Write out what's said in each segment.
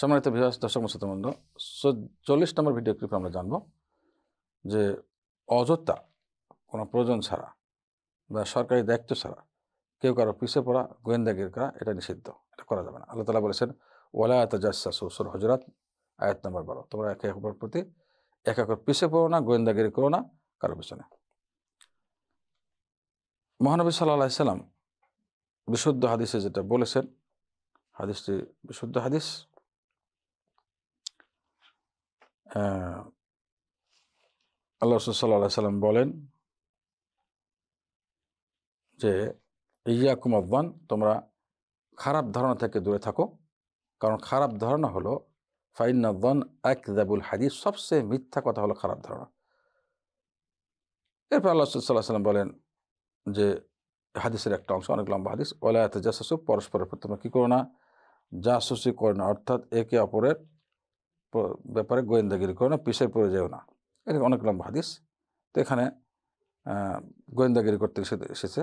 সম্মানিত বিভাগ দর্শক সো চল্লিশ নম্বর ভিডিও ক্লিপে আমরা জানব যে অযোধ্যা কোনো প্রয়োজন ছাড়া বা সরকারি দায়িত্ব ছাড়া কেউ কারো পিছিয়ে পড়া গোয়েন্দাগির করা এটা নিষিদ্ধ এটা করা যাবে না আল্লাহ তালা বলেছেন ওলা জাসা সুর হজরাত আয়াত নম্বর বারো তোমরা একে অপর প্রতি এক একর পিছিয়ে পড়ো না গোয়েন্দাগিরি করো না কারো পিছনে মহানবী সাল্লাহ সাল্লাম বিশুদ্ধ হাদিসে যেটা বলেছেন হাদিসটি বিশুদ্ধ হাদিস আল্লাহ সাল্লাহ সাল্লাম বলেন যে ইয়াকুম আব্বান তোমরা খারাপ ধারণা থেকে দূরে থাকো কারণ খারাপ ধারণা হলো ফাইনাদ্দান আকদাবুল হাদিস সবচেয়ে মিথ্যা কথা হলো খারাপ ধারণা এরপর আল্লাহ সাল্লাহ সাল্লাম বলেন যে হাদিসের একটা অংশ অনেক লম্বা হাদিস ওলায়াত জাসাসু পরস্পরের প্রতি তোমরা কী করো না জাসুসি করো না অর্থাৎ একে অপরের ব্যাপারে গোয়েন্দাগিরি করো না পিসের পরে যাও না এটা অনেক লম্বা হাদিস তো এখানে গোয়েন্দাগিরি করতে এসেছে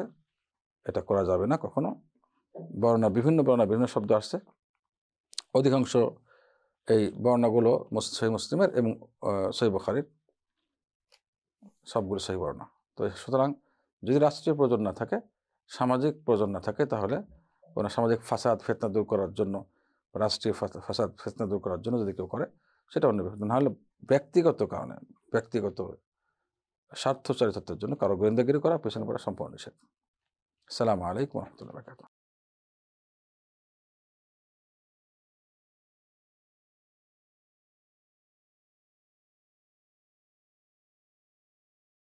এটা করা যাবে না কখনো বর্ণা বিভিন্ন বর্ণা বিভিন্ন শব্দ আসছে অধিকাংশ এই বর্ণাগুলো সহি মুসলিমের এবং সহি বখারির সবগুলো সহি বর্ণা তো সুতরাং যদি রাষ্ট্রীয় প্রয়োজন না থাকে সামাজিক প্রয়োজন না থাকে তাহলে কোনো সামাজিক ফাসাদ ফেতনা দূর করার জন্য রাষ্ট্রীয় ফাসাদ ফেতনা দূর করার জন্য যদি কেউ করে সেটা অন্য ব্যাপার নাহলে ব্যক্তিগত কারণে ব্যক্তিগত স্বার্থ চরিতার্থের জন্য কারো গোয়েন্দাগিরি করা পেছনে পড়া সম্পূর্ণ নিষেধ সালাম আলাইকুম রহমতুল্লাহ